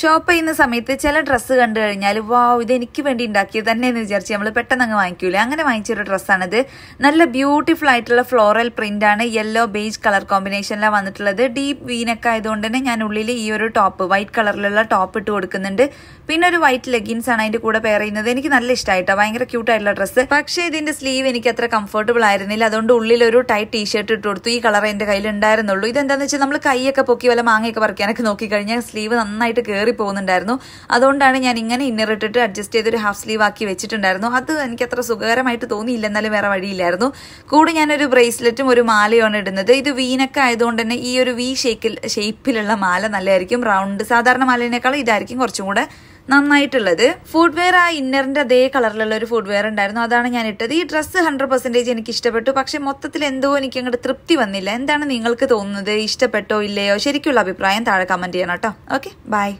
shop ചെയ്യുന്ന സമയത്ത് ചില ഡ്രസ്സ് കണ്ടു കഴിഞ്ഞാൽ വാവ് ഇത് എനിക്ക് വേണ്ടി ഉണ്ടാക്കിയത് തന്നെ എന്ന് വിചാരിച്ച് നമ്മൾ പെട്ടെന്ന് അങ്ങ് വാങ്ങിക്കൂല അങ്ങനെ വാങ്ങിച്ചൊരു ഡ്രസ്സാണിത് നല്ല ബ്യൂട്ടിഫുൾ ആയിട്ടുള്ള ഫ്ലോറൽ പ്രിന്റ് ആണ് യെല്ലോ ബേജ് കളർ കോമ്പിനേഷനിലാണ് വന്നിട്ടുള്ളത് ഡീപ്പ് വീനൊക്കെ ആയതുകൊണ്ട് തന്നെ ഞാൻ ഉള്ളിൽ ഈ ഒരു ടോപ്പ് വൈറ്റ് കളറിലുള്ള ടോപ്പ് ഇട്ട് കൊടുക്കുന്നുണ്ട് പിന്നെ ഒരു വൈറ്റ് ലെഗിൻസ് ആണ് അതിന്റെ കൂടെ പെയർ ചെയ്യുന്നത് എനിക്ക് നല്ല ഇഷ്ടമായിട്ടോ ഭയങ്കര ക്യൂട്ട് ആയിട്ടുള്ള ഡ്രസ്സ് പക്ഷേ ഇതിന്റെ സ്ലീവ് എനിക്ക് അത്ര കംഫർട്ടബിൾ ആയിരുന്നില്ല അതുകൊണ്ട് ഉള്ളിൽ ഒരു ടൈറ്റ് ടീഷർട്ട് ഇട്ട് കൊടുത്തു ഈ കളർ എന്റെ കയ്യിൽ ഉണ്ടായിരുന്നുള്ളൂ ഇതെന്താണെന്ന് വെച്ചാൽ നമ്മൾ കൈയൊക്കെ പൊക്കി വല്ല മാങ്ങയൊക്കെ പറിക്കാനൊക്കെ നോക്കിക്കഴിഞ്ഞാൽ സ്ലീവ് നന്നായിട്ട് കയറി പോകുന്നുണ്ടായിരുന്നു അതുകൊണ്ടാണ് ഞാൻ ഇങ്ങനെ ഇന്നർ ഇട്ടിട്ട് അഡ്ജസ്റ്റ് ചെയ്തൊരു ഹാഫ് സ്ലീവ് ആക്കി വെച്ചിട്ടുണ്ടായിരുന്നു അത് എനിക്ക് അത്ര സുഖകരമായിട്ട് തോന്നിയില്ല എന്നാലും വേറെ വഴിയില്ലായിരുന്നു കൂടെ ഞാനൊരു ബ്രേസ്ലെറ്റും ഒരു മാലയാണ് ഇടുന്നത് ഇത് വീനൊക്കെ ആയതുകൊണ്ട് തന്നെ ഈ ഒരു വി ഷേക്കിൽ ഷേപ്പിലുള്ള മാല നല്ലതായിരിക്കും റൗണ്ട് സാധാരണ മാലിനേക്കാളും ഇതായിരിക്കും കുറച്ചും കൂടെ നന്നായിട്ടുള്ളത് ഫുഡ് വെയർ ആ ഇന്നറിന്റെ അതേ കളറിലുള്ള ഒരു ഫുഡ് വെയർ ഉണ്ടായിരുന്നു അതാണ് ഞാൻ ഇട്ടത് ഈ ഡ്രസ്സ് ഹൺഡ്രഡ് പെർസെൻറ്റേജ് എനിക്ക് ഇഷ്ടപ്പെട്ടു പക്ഷെ മൊത്തത്തിൽ എന്തോ എനിക്ക് അങ്ങോട്ട് തൃപ്തി വന്നില്ല എന്താണ് നിങ്ങൾക്ക് തോന്നുന്നത് ഇഷ്ടപ്പെട്ടോ ഇല്ലയോ ശരിക്കുള്ള അഭിപ്രായം താഴെ കമന്റ് ചെയ്യണം കേട്ടോ ഓക്കെ ബൈ